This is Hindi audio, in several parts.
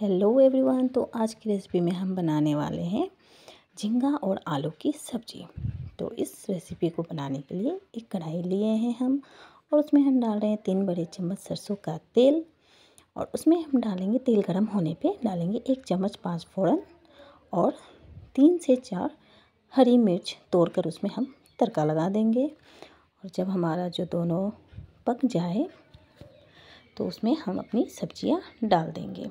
हेलो एवरीवन तो आज की रेसिपी में हम बनाने वाले हैं झींगा और आलू की सब्ज़ी तो इस रेसिपी को बनाने के लिए एक कढ़ाई लिए हैं हम और उसमें हम डाल रहे हैं तीन बड़े चम्मच सरसों का तेल और उसमें हम डालेंगे तेल गरम होने पे डालेंगे एक चम्मच पाँच फोड़न और तीन से चार हरी मिर्च तोड़ कर उसमें हम तड़का लगा देंगे और जब हमारा जो दोनों पक जाए तो उसमें हम अपनी सब्ज़ियाँ डाल देंगे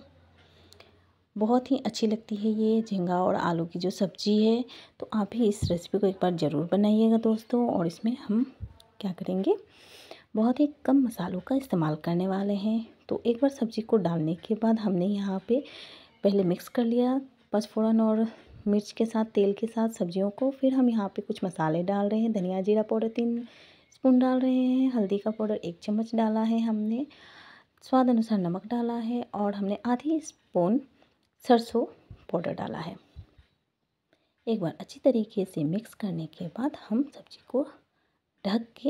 बहुत ही अच्छी लगती है ये झींगा और आलू की जो सब्ज़ी है तो आप भी इस रेसिपी को एक बार ज़रूर बनाइएगा दोस्तों और इसमें हम क्या करेंगे बहुत ही कम मसालों का इस्तेमाल करने वाले हैं तो एक बार सब्ज़ी को डालने के बाद हमने यहाँ पे पहले मिक्स कर लिया पचफोरन और मिर्च के साथ तेल के साथ सब्जियों को फिर हम यहाँ पे कुछ मसाले डाल रहे हैं धनिया जीरा पाउडर तीन स्पून डाल रहे हैं हल्दी का पाउडर एक चम्मच डाला है हमने स्वाद अनुसार नमक डाला है और हमने आधी स्पून सरसों पाउडर डाला है एक बार अच्छी तरीके से मिक्स करने के बाद हम सब्ज़ी को ढक के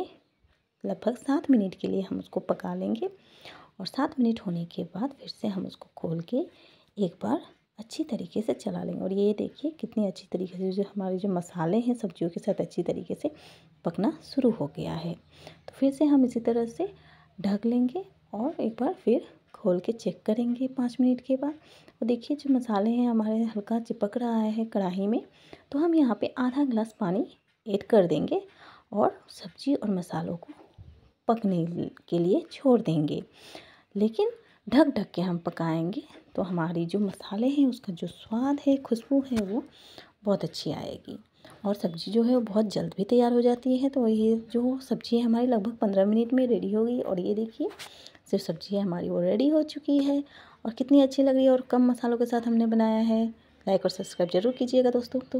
लगभग सात मिनट के लिए हम उसको पका लेंगे और सात मिनट होने के बाद फिर से हम उसको खोल के एक बार अच्छी तरीके से चला लेंगे और ये देखिए कितनी अच्छी तरीके से जो हमारे जो मसाले हैं सब्जियों के साथ अच्छी तरीके से पकना शुरू हो गया है तो फिर से हम इसी तरह से ढक लेंगे और एक बार फिर खोल के चेक करेंगे पाँच मिनट के बाद और देखिए जो मसाले हैं हमारे हल्का चिपक रहा है कढ़ाई में तो हम यहाँ पे आधा गिलास पानी ऐड कर देंगे और सब्जी और मसालों को पकने के लिए छोड़ देंगे लेकिन ढक ढक के हम पकाएंगे तो हमारी जो मसाले हैं उसका जो स्वाद है खुशबू है वो बहुत अच्छी आएगी और सब्ज़ी जो है वो बहुत जल्द भी तैयार हो जाती है तो ये जो सब्ज़ी है हमारी लगभग पंद्रह मिनट में रेडी हो गई और ये देखिए सिर्फ सब्ज़ी है हमारी वो रेडी हो चुकी है और कितनी अच्छी लग रही है और कम मसालों के साथ हमने बनाया है लाइक और सब्सक्राइब जरूर कीजिएगा दोस्तों तो